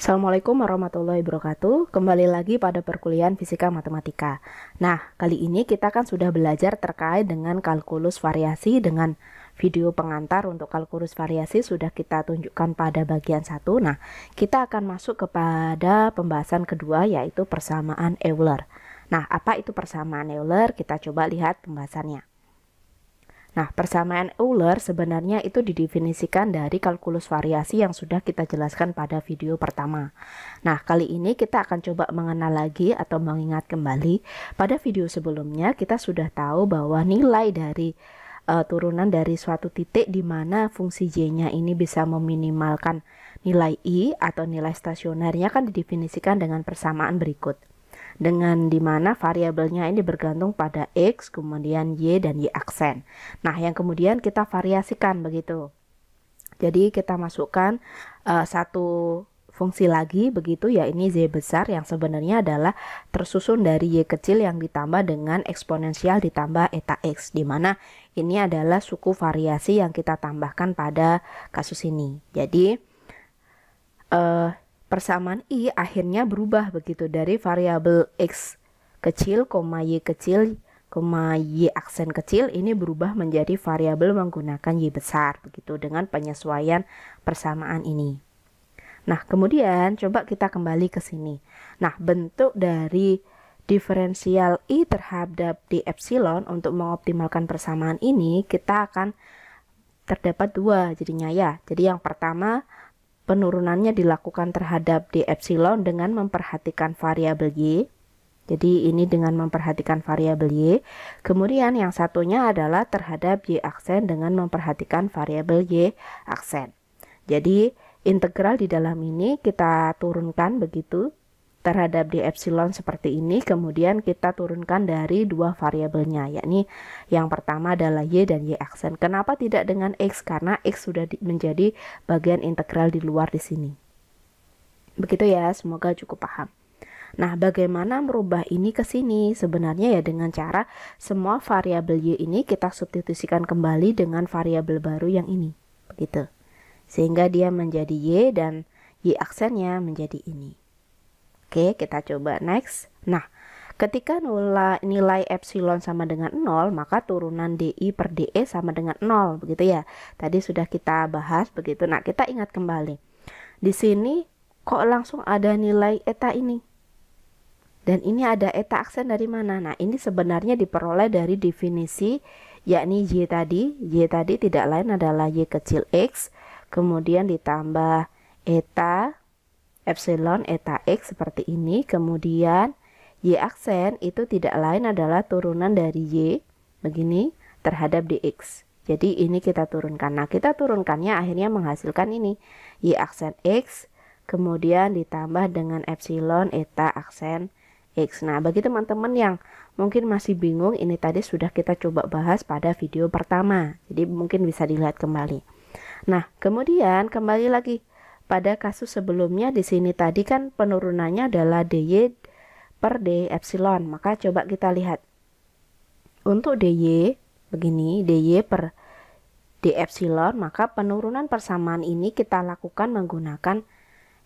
Assalamualaikum warahmatullahi wabarakatuh. Kembali lagi pada perkuliahan Fisika Matematika. Nah, kali ini kita kan sudah belajar terkait dengan kalkulus variasi dengan video pengantar untuk kalkulus variasi sudah kita tunjukkan pada bagian satu. Nah, kita akan masuk kepada pembahasan kedua yaitu persamaan Euler. Nah, apa itu persamaan Euler? Kita coba lihat pembahasannya. Nah, persamaan Euler sebenarnya itu didefinisikan dari kalkulus variasi yang sudah kita jelaskan pada video pertama. Nah, kali ini kita akan coba mengenal lagi atau mengingat kembali. Pada video sebelumnya kita sudah tahu bahwa nilai dari uh, turunan dari suatu titik di mana fungsi j-nya ini bisa meminimalkan nilai i atau nilai stasionernya kan didefinisikan dengan persamaan berikut dengan dimana variabelnya ini bergantung pada X, kemudian Y dan Y aksen. Nah, yang kemudian kita variasikan begitu. Jadi kita masukkan uh, satu fungsi lagi begitu ya ini z besar yang sebenarnya adalah tersusun dari y kecil yang ditambah dengan eksponensial ditambah eta x di mana ini adalah suku variasi yang kita tambahkan pada kasus ini. Jadi uh, persamaan i akhirnya berubah begitu dari variabel x kecil, koma y kecil, koma y aksen kecil ini berubah menjadi variabel menggunakan y besar begitu dengan penyesuaian persamaan ini. Nah, kemudian coba kita kembali ke sini. Nah, bentuk dari diferensial i terhadap di epsilon untuk mengoptimalkan persamaan ini kita akan terdapat dua jadinya ya. Jadi yang pertama penurunannya dilakukan terhadap d epsilon dengan memperhatikan variabel y. Jadi ini dengan memperhatikan variabel y. Kemudian yang satunya adalah terhadap y aksen dengan memperhatikan variabel y aksen. Jadi integral di dalam ini kita turunkan begitu terhadap di epsilon seperti ini kemudian kita turunkan dari dua variabelnya yakni yang pertama adalah y dan y aksen. Kenapa tidak dengan x? Karena x sudah menjadi bagian integral di luar di sini. Begitu ya, semoga cukup paham. Nah, bagaimana merubah ini ke sini? Sebenarnya ya dengan cara semua variabel y ini kita substitusikan kembali dengan variabel baru yang ini. Begitu. Sehingga dia menjadi y dan y aksennya menjadi ini. Oke, kita coba next. Nah, Ketika nilai, epsilon sama dengan 0, maka turunan DI per DE sama dengan 0, begitu ya. Tadi sudah kita bahas begitu. Nah, kita ingat kembali. Di sini kok langsung ada nilai eta ini? Dan ini ada eta aksen dari mana? Nah, ini sebenarnya diperoleh dari definisi yakni Y tadi. Y tadi tidak lain adalah Y kecil X, kemudian ditambah eta epsilon eta x seperti ini. Kemudian y aksen itu tidak lain adalah turunan dari y begini terhadap dx. Jadi ini kita turunkan. Nah, kita turunkannya akhirnya menghasilkan ini y aksen x kemudian ditambah dengan epsilon eta aksen x. Nah, bagi teman-teman yang mungkin masih bingung ini tadi sudah kita coba bahas pada video pertama. Jadi mungkin bisa dilihat kembali. Nah, kemudian kembali lagi pada kasus sebelumnya di sini tadi kan penurunannya adalah dy per d epsilon. Maka coba kita lihat. Untuk dy begini, dy per d epsilon, maka penurunan persamaan ini kita lakukan menggunakan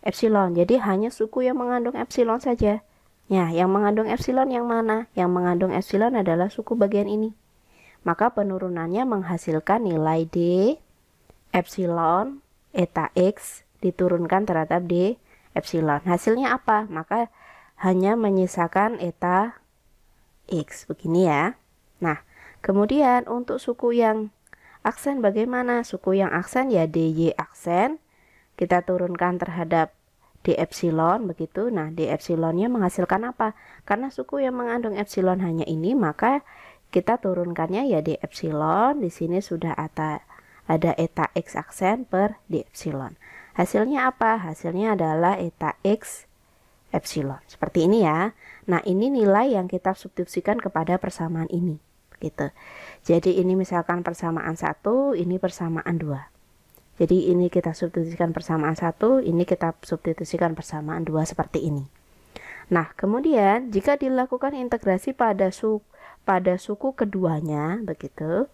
epsilon. Jadi hanya suku yang mengandung epsilon saja. Ya, yang mengandung epsilon yang mana? Yang mengandung epsilon adalah suku bagian ini. Maka penurunannya menghasilkan nilai d epsilon eta x diturunkan terhadap D epsilon. Hasilnya apa? Maka hanya menyisakan eta X. Begini ya. Nah, kemudian untuk suku yang aksen bagaimana? Suku yang aksen ya DY aksen. Kita turunkan terhadap D epsilon begitu. Nah, D epsilonnya menghasilkan apa? Karena suku yang mengandung epsilon hanya ini, maka kita turunkannya ya D epsilon. Di sini sudah ada, ada eta X aksen per D epsilon. Hasilnya apa? Hasilnya adalah eta X epsilon. Seperti ini ya. Nah, ini nilai yang kita substitusikan kepada persamaan ini. Gitu. Jadi ini misalkan persamaan satu, ini persamaan dua. Jadi ini kita substitusikan persamaan satu, ini kita substitusikan persamaan dua seperti ini. Nah, kemudian jika dilakukan integrasi pada suku pada suku keduanya begitu,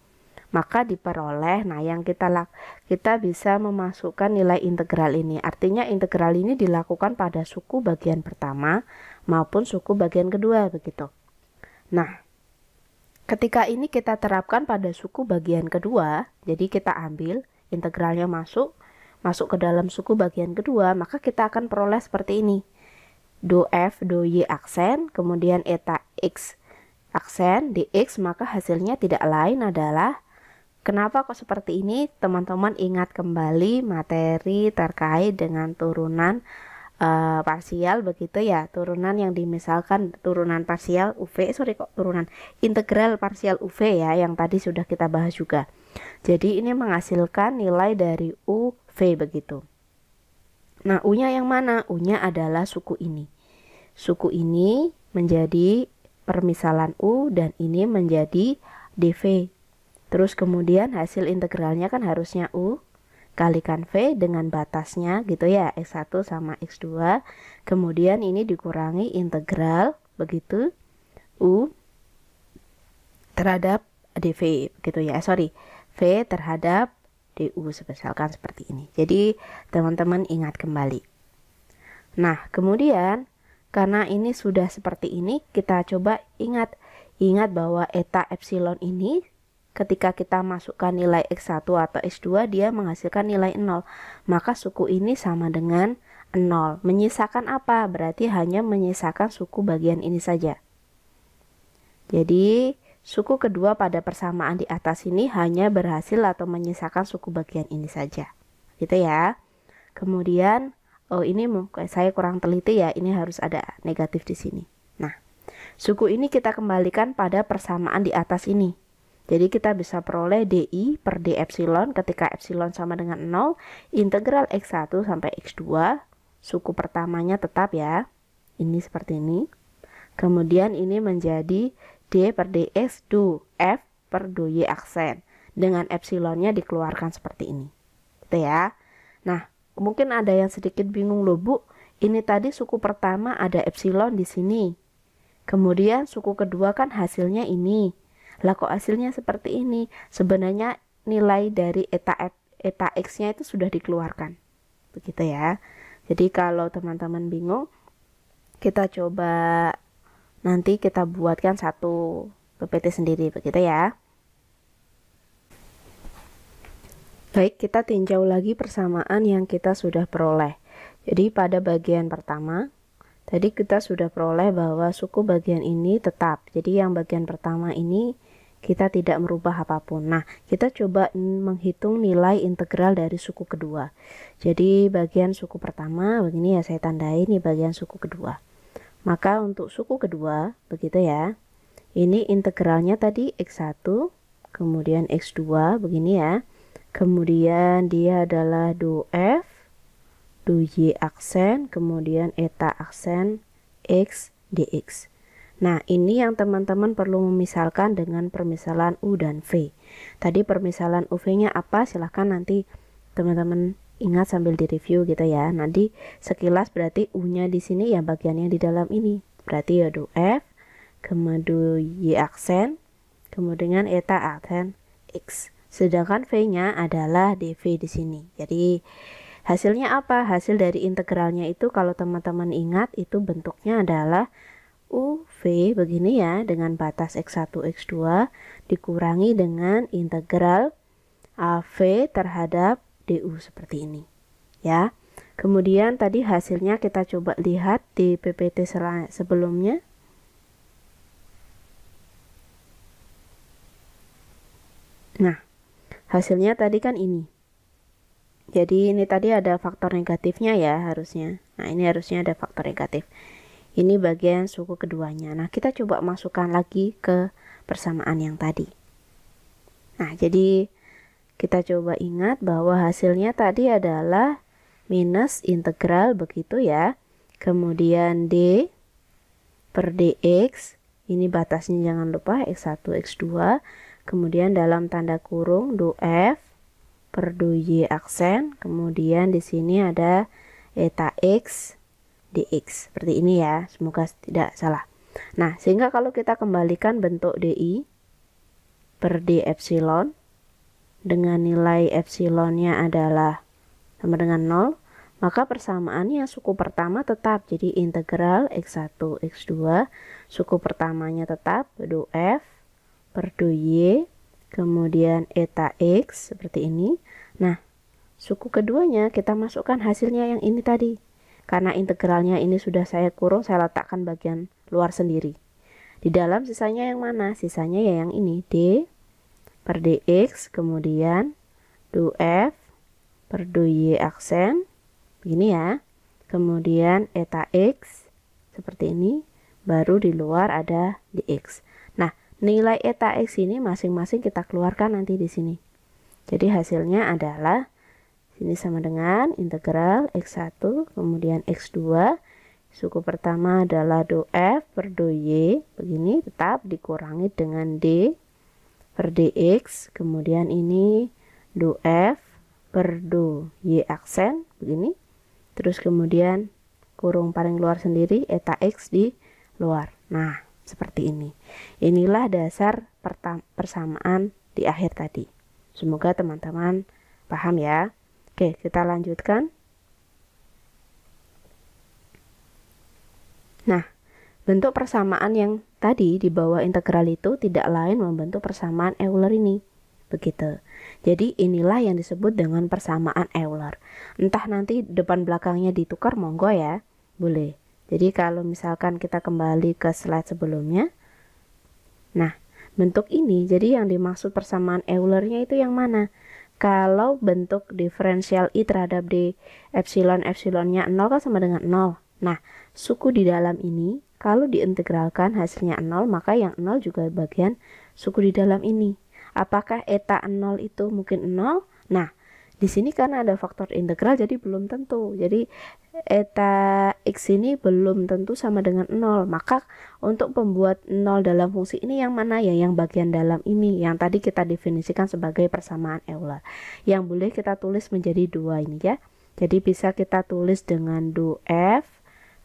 maka diperoleh nah yang kita lak kita bisa memasukkan nilai integral ini artinya integral ini dilakukan pada suku bagian pertama maupun suku bagian kedua begitu nah ketika ini kita terapkan pada suku bagian kedua jadi kita ambil integralnya masuk masuk ke dalam suku bagian kedua maka kita akan peroleh seperti ini do f do y aksen kemudian eta x aksen di x, maka hasilnya tidak lain adalah Kenapa kok seperti ini? Teman-teman ingat kembali materi terkait dengan turunan uh, parsial begitu ya, turunan yang dimisalkan turunan parsial UV, sorry kok turunan integral parsial UV ya yang tadi sudah kita bahas juga. Jadi ini menghasilkan nilai dari UV begitu. Nah, U-nya yang mana? U-nya adalah suku ini. Suku ini menjadi permisalan U dan ini menjadi DV Terus kemudian hasil integralnya kan harusnya U kalikan V dengan batasnya gitu ya X1 sama X2 kemudian ini dikurangi integral begitu U terhadap DV gitu ya sorry V terhadap DU misalkan seperti ini jadi teman-teman ingat kembali nah kemudian karena ini sudah seperti ini kita coba ingat ingat bahwa eta epsilon ini Ketika kita masukkan nilai X1 atau X2, dia menghasilkan nilai 0. Maka suku ini sama dengan 0. Menyisakan apa? Berarti hanya menyisakan suku bagian ini saja. Jadi, suku kedua pada persamaan di atas ini hanya berhasil atau menyisakan suku bagian ini saja. Gitu ya. Kemudian, oh ini saya kurang teliti ya, ini harus ada negatif di sini. Nah, suku ini kita kembalikan pada persamaan di atas ini jadi kita bisa peroleh DI per D epsilon ketika epsilon sama dengan 0, integral X1 sampai X2, suku pertamanya tetap ya, ini seperti ini. Kemudian ini menjadi D per DX, 2 F per du Y aksen. Dengan epsilonnya dikeluarkan seperti ini. Gitu ya. Nah, mungkin ada yang sedikit bingung loh Bu, ini tadi suku pertama ada epsilon di sini. Kemudian suku kedua kan hasilnya ini lah kok hasilnya seperti ini sebenarnya nilai dari eta eta x-nya itu sudah dikeluarkan begitu ya jadi kalau teman-teman bingung kita coba nanti kita buatkan satu PPT sendiri begitu ya baik kita tinjau lagi persamaan yang kita sudah peroleh jadi pada bagian pertama tadi kita sudah peroleh bahwa suku bagian ini tetap jadi yang bagian pertama ini kita tidak merubah apapun. Nah, kita coba menghitung nilai integral dari suku kedua. Jadi, bagian suku pertama begini ya, saya tandai ini bagian suku kedua. Maka untuk suku kedua, begitu ya. Ini integralnya tadi x1, kemudian x2 begini ya. Kemudian dia adalah 2f 2y aksen, kemudian eta aksen x dx. Nah, ini yang teman-teman perlu memisalkan dengan permisalan U dan V. Tadi permisalan UV-nya apa? Silahkan nanti teman-teman ingat sambil di review gitu ya. Nanti sekilas berarti U-nya di sini ya bagian yang di dalam ini. Berarti ya do F, kemudian Y aksen, kemudian eta aksen X. Sedangkan V-nya adalah DV di sini. Jadi hasilnya apa? Hasil dari integralnya itu kalau teman-teman ingat itu bentuknya adalah UV begini ya dengan batas X1 X2 dikurangi dengan integral AV terhadap DU seperti ini ya kemudian tadi hasilnya kita coba lihat di PPT sebelumnya nah hasilnya tadi kan ini jadi ini tadi ada faktor negatifnya ya harusnya nah ini harusnya ada faktor negatif ini bagian suku keduanya nah kita coba masukkan lagi ke persamaan yang tadi nah jadi kita coba ingat bahwa hasilnya tadi adalah minus integral begitu ya kemudian D per dx ini batasnya jangan lupa x1 x2 kemudian dalam tanda kurung do f per do y aksen kemudian di sini ada eta x dx seperti ini ya semoga tidak salah nah sehingga kalau kita kembalikan bentuk di per d epsilon dengan nilai epsilonnya adalah sama dengan 0 maka persamaannya suku pertama tetap jadi integral x1 x2 suku pertamanya tetap 2 f per 2 y kemudian eta x seperti ini nah suku keduanya kita masukkan hasilnya yang ini tadi karena integralnya ini sudah saya kurung, saya letakkan bagian luar sendiri. Di dalam sisanya yang mana? Sisanya ya yang ini, D per dx, kemudian 2f per 2y aksen, begini ya. Kemudian eta x seperti ini, baru di luar ada dx. Nah, nilai eta x ini masing-masing kita keluarkan nanti di sini. Jadi hasilnya adalah ini sama dengan integral X1 kemudian X2 Suku pertama adalah do F per do Y Begini tetap dikurangi dengan D per DX Kemudian ini do F per do Y aksen Begini Terus kemudian kurung paling luar sendiri eta X di luar Nah seperti ini Inilah dasar persamaan di akhir tadi Semoga teman-teman paham ya Oke, kita lanjutkan. Nah, bentuk persamaan yang tadi di bawah integral itu tidak lain membentuk persamaan Euler ini. Begitu. Jadi inilah yang disebut dengan persamaan Euler. Entah nanti depan belakangnya ditukar monggo ya. Boleh. Jadi kalau misalkan kita kembali ke slide sebelumnya. Nah, bentuk ini jadi yang dimaksud persamaan Eulernya itu yang mana? kalau bentuk diferensial I terhadap D epsilon epsilonnya 0 kan sama dengan 0. Nah, suku di dalam ini kalau diintegralkan hasilnya 0 maka yang 0 juga bagian suku di dalam ini. Apakah eta 0 itu mungkin 0? Nah, di sini karena ada faktor integral jadi belum tentu jadi eta x ini belum tentu sama dengan nol. maka untuk pembuat nol dalam fungsi ini yang mana ya yang bagian dalam ini yang tadi kita definisikan sebagai persamaan Euler yang boleh kita tulis menjadi dua ini ya jadi bisa kita tulis dengan do f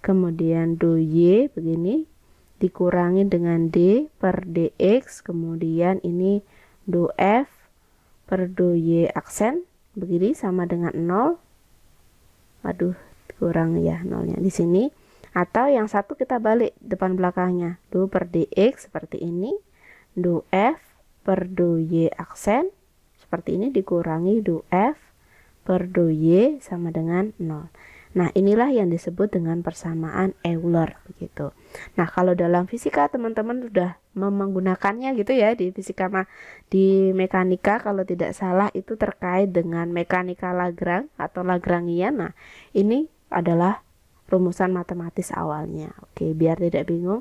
kemudian do y begini dikurangi dengan d per dx kemudian ini do f per do y aksen begini sama dengan 0 waduh kurang ya nolnya di sini atau yang satu kita balik depan belakangnya 2 per dx seperti ini 2f per 2y aksen seperti ini dikurangi 2f per 2y sama dengan 0 Nah, inilah yang disebut dengan persamaan Euler begitu. Nah, kalau dalam fisika teman-teman sudah menggunakannya gitu ya di fisika mah di mekanika kalau tidak salah itu terkait dengan mekanika Lagrang atau Lagrangian. Nah, ini adalah rumusan matematis awalnya. Oke, biar tidak bingung,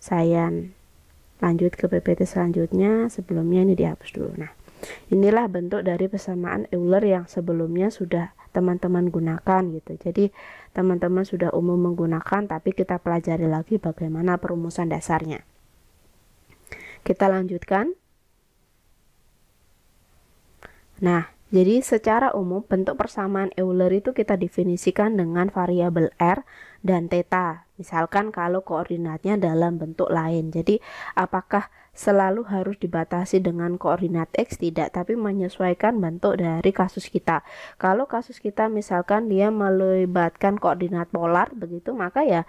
saya lanjut ke PPT selanjutnya. Sebelumnya ini dihapus dulu. Nah, Inilah bentuk dari persamaan Euler yang sebelumnya sudah teman-teman gunakan gitu. Jadi teman-teman sudah umum menggunakan tapi kita pelajari lagi bagaimana perumusan dasarnya. Kita lanjutkan. Nah, jadi secara umum bentuk persamaan Euler itu kita definisikan dengan variabel R dan theta Misalkan kalau koordinatnya dalam bentuk lain. Jadi apakah selalu harus dibatasi dengan koordinat X? Tidak, tapi menyesuaikan bentuk dari kasus kita. Kalau kasus kita misalkan dia melibatkan koordinat polar begitu, maka ya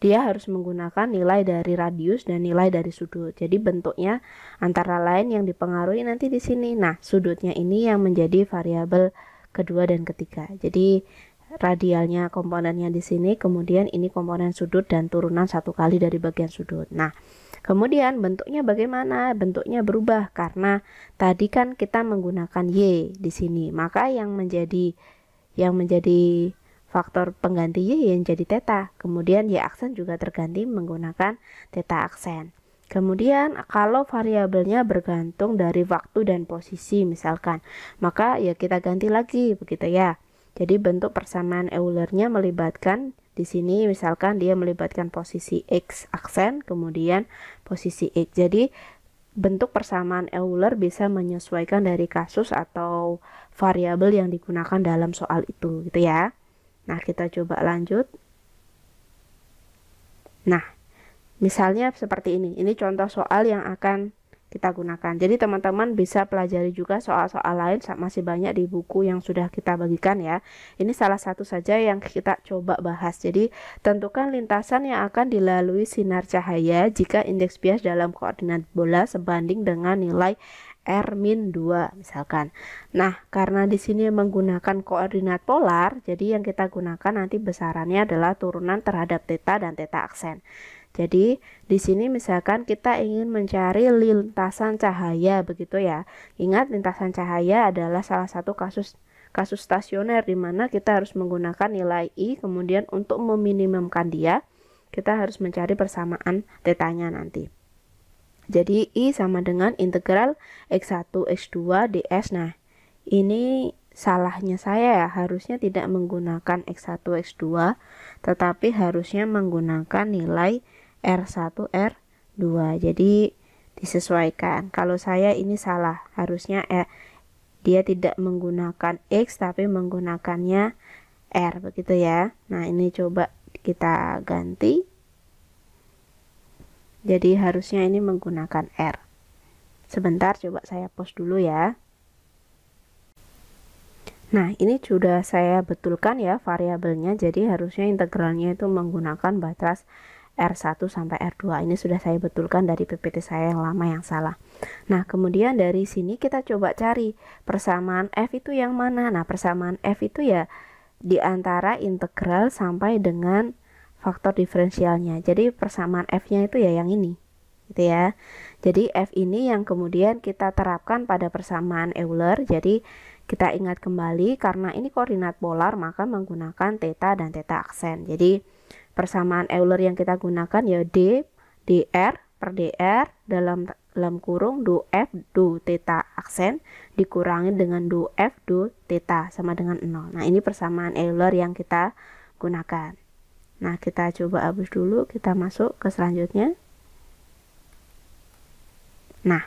dia harus menggunakan nilai dari radius dan nilai dari sudut. Jadi bentuknya antara lain yang dipengaruhi nanti di sini. Nah, sudutnya ini yang menjadi variabel kedua dan ketiga. Jadi radialnya komponennya di sini, kemudian ini komponen sudut dan turunan satu kali dari bagian sudut. Nah, kemudian bentuknya bagaimana? Bentuknya berubah karena tadi kan kita menggunakan y di sini, maka yang menjadi yang menjadi faktor pengganti y yang jadi teta. Kemudian y aksen juga terganti menggunakan teta aksen. Kemudian kalau variabelnya bergantung dari waktu dan posisi misalkan, maka ya kita ganti lagi begitu ya. Jadi bentuk persamaan Eulernya melibatkan di sini misalkan dia melibatkan posisi x aksen kemudian posisi x. Jadi bentuk persamaan Euler bisa menyesuaikan dari kasus atau variabel yang digunakan dalam soal itu gitu ya. Nah, kita coba lanjut. Nah, misalnya seperti ini. Ini contoh soal yang akan kita gunakan. Jadi teman-teman bisa pelajari juga soal-soal lain masih banyak di buku yang sudah kita bagikan ya. Ini salah satu saja yang kita coba bahas. Jadi tentukan lintasan yang akan dilalui sinar cahaya jika indeks bias dalam koordinat bola sebanding dengan nilai R 2 misalkan. Nah, karena di sini menggunakan koordinat polar, jadi yang kita gunakan nanti besarannya adalah turunan terhadap theta dan theta aksen. Jadi, di sini misalkan kita ingin mencari lintasan cahaya begitu ya. Ingat lintasan cahaya adalah salah satu kasus kasus stasioner di mana kita harus menggunakan nilai i kemudian untuk meminimumkan dia, kita harus mencari persamaan tetanya nanti. Jadi i sama dengan integral x1 x2 ds. Nah, ini salahnya saya ya harusnya tidak menggunakan x1 x2 tetapi harusnya menggunakan nilai R1 R2 jadi disesuaikan kalau saya ini salah harusnya R, eh, dia tidak menggunakan X tapi menggunakannya R begitu ya nah ini coba kita ganti jadi harusnya ini menggunakan R sebentar coba saya post dulu ya Nah, ini sudah saya betulkan ya variabelnya. Jadi harusnya integralnya itu menggunakan batas R1 sampai R2 ini sudah saya betulkan dari PPT saya yang lama yang salah nah kemudian dari sini kita coba cari persamaan F itu yang mana nah persamaan F itu ya di antara integral sampai dengan faktor diferensialnya jadi persamaan F nya itu ya yang ini gitu ya jadi F ini yang kemudian kita terapkan pada persamaan Euler jadi kita ingat kembali karena ini koordinat polar maka menggunakan theta dan theta aksen jadi persamaan Euler yang kita gunakan ya D dr per dr dalam dalam kurung do f do theta aksen dikurangi dengan do f do theta sama dengan 0. Nah, ini persamaan Euler yang kita gunakan. Nah, kita coba hapus dulu, kita masuk ke selanjutnya. Nah,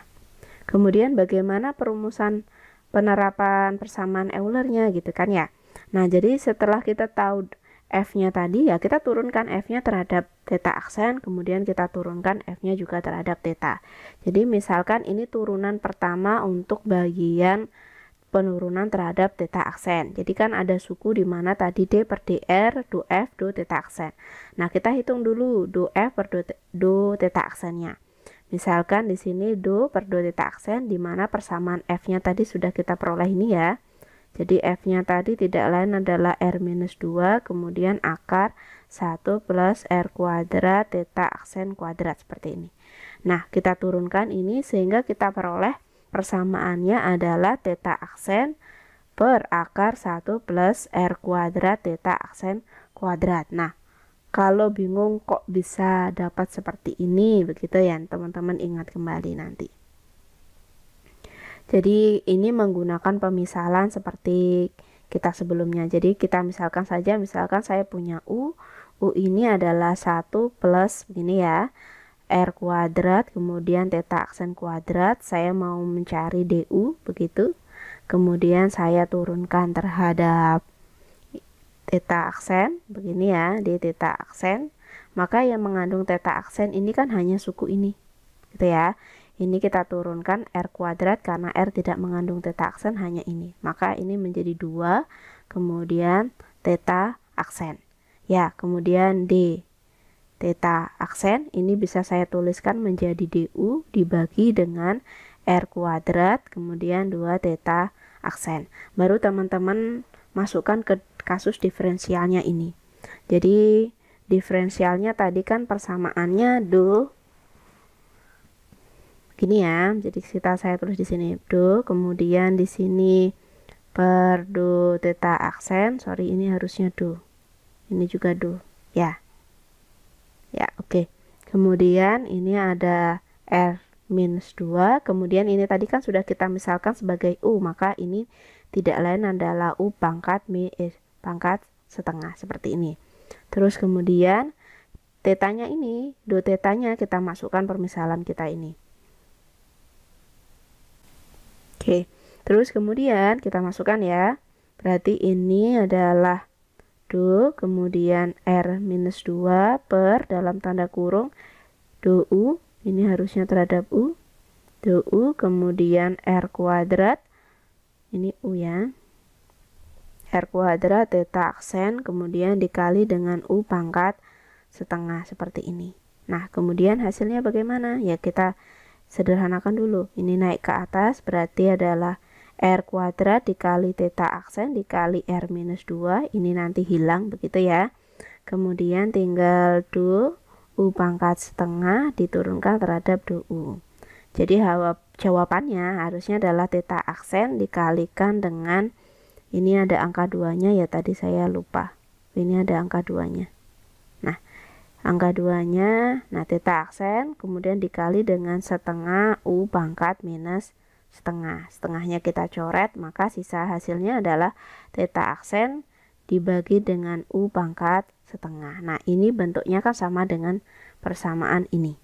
kemudian bagaimana perumusan penerapan persamaan Eulernya gitu kan ya. Nah, jadi setelah kita tahu f-nya tadi ya kita turunkan f-nya terhadap theta aksen kemudian kita turunkan f-nya juga terhadap theta jadi misalkan ini turunan pertama untuk bagian penurunan terhadap theta aksen jadi kan ada suku di mana tadi d per dr do f do theta aksen nah kita hitung dulu do f per do, do theta aksennya misalkan di sini do per do theta aksen di mana persamaan f-nya tadi sudah kita peroleh ini ya jadi F-nya tadi tidak lain adalah R-2 kemudian akar 1 plus R kuadrat theta aksen kuadrat seperti ini. Nah, kita turunkan ini sehingga kita peroleh persamaannya adalah theta aksen per akar 1 plus R kuadrat theta aksen kuadrat. Nah, kalau bingung kok bisa dapat seperti ini begitu ya teman-teman ingat kembali nanti. Jadi ini menggunakan pemisalan seperti kita sebelumnya. Jadi kita misalkan saja, misalkan saya punya U, U ini adalah satu plus begini ya, R kuadrat, kemudian teta aksen kuadrat, saya mau mencari DU, begitu. Kemudian saya turunkan terhadap teta aksen, begini ya, di teta aksen. Maka yang mengandung teta aksen ini kan hanya suku ini, gitu ya. Ini kita turunkan R kuadrat karena R tidak mengandung teta aksen hanya ini. Maka ini menjadi dua, kemudian teta aksen. Ya, kemudian D teta aksen ini bisa saya tuliskan menjadi DU dibagi dengan R kuadrat kemudian dua teta aksen baru teman-teman masukkan ke kasus diferensialnya ini jadi diferensialnya tadi kan persamaannya do gini ya. Jadi kita saya tulis di sini do, kemudian di sini per do theta aksen. Sorry, ini harusnya do. Ini juga do. Ya. Ya, oke. Okay. Kemudian ini ada r minus dua. Kemudian ini tadi kan sudah kita misalkan sebagai u, maka ini tidak lain adalah u pangkat mi eh, pangkat setengah seperti ini. Terus kemudian tetanya ini, do tetanya kita masukkan permisalan kita ini. Oke, terus kemudian kita masukkan ya. Berarti ini adalah do, kemudian R minus 2 per dalam tanda kurung do U, ini harusnya terhadap U, do U, kemudian R kuadrat, ini U ya, R kuadrat theta aksen, kemudian dikali dengan U pangkat setengah seperti ini. Nah, kemudian hasilnya bagaimana? Ya, kita sederhanakan dulu ini naik ke atas berarti adalah R kuadrat dikali theta aksen dikali R minus 2 ini nanti hilang begitu ya kemudian tinggal 2 U pangkat setengah diturunkan terhadap 2U jadi jawabannya harusnya adalah theta aksen dikalikan dengan ini ada angka nya ya tadi saya lupa ini ada angka nya. Angka 2 nah theta aksen, kemudian dikali dengan setengah U pangkat minus setengah. Setengahnya kita coret, maka sisa hasilnya adalah theta aksen dibagi dengan U pangkat setengah. Nah, ini bentuknya kan sama dengan persamaan ini.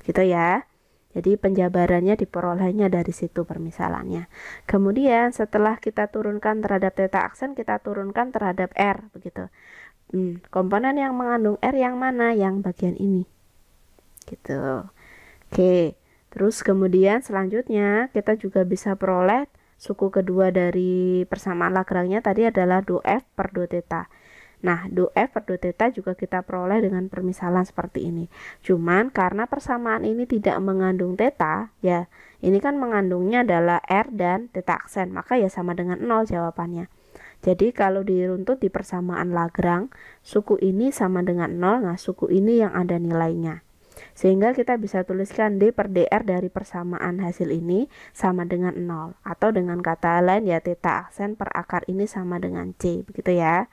Gitu ya. Jadi penjabarannya diperolehnya dari situ permisalannya. Kemudian setelah kita turunkan terhadap theta aksen, kita turunkan terhadap R begitu hmm, komponen yang mengandung R yang mana yang bagian ini gitu oke terus kemudian selanjutnya kita juga bisa peroleh suku kedua dari persamaan Lagrangnya tadi adalah 2F per 2 theta Nah, 2F per 2 theta juga kita peroleh dengan permisalan seperti ini. Cuman karena persamaan ini tidak mengandung theta, ya ini kan mengandungnya adalah R dan theta aksen, maka ya sama dengan nol jawabannya. Jadi kalau diruntut di persamaan Lagrang, suku ini sama dengan 0, nah suku ini yang ada nilainya. Sehingga kita bisa tuliskan D per DR dari persamaan hasil ini sama dengan 0 Atau dengan kata lain ya teta aksen per akar ini sama dengan C Begitu ya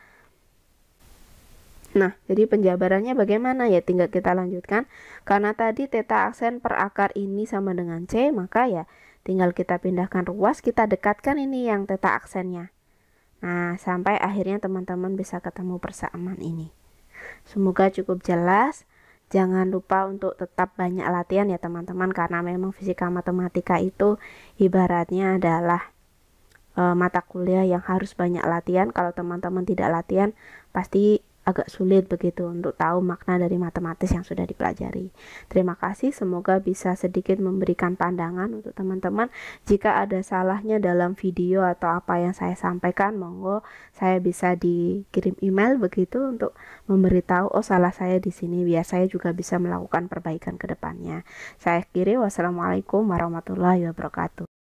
Nah, jadi penjabarannya bagaimana ya? Tinggal kita lanjutkan. Karena tadi teta aksen per akar ini sama dengan C, maka ya tinggal kita pindahkan ruas, kita dekatkan ini yang teta aksennya. Nah, sampai akhirnya teman-teman bisa ketemu persamaan ini. Semoga cukup jelas. Jangan lupa untuk tetap banyak latihan ya teman-teman karena memang fisika matematika itu ibaratnya adalah e, mata kuliah yang harus banyak latihan. Kalau teman-teman tidak latihan, pasti agak sulit begitu untuk tahu makna dari matematis yang sudah dipelajari. Terima kasih, semoga bisa sedikit memberikan pandangan untuk teman-teman. Jika ada salahnya dalam video atau apa yang saya sampaikan, monggo saya bisa dikirim email begitu untuk memberitahu oh salah saya di sini biar saya juga bisa melakukan perbaikan ke depannya. Saya kiri wassalamualaikum warahmatullahi wabarakatuh.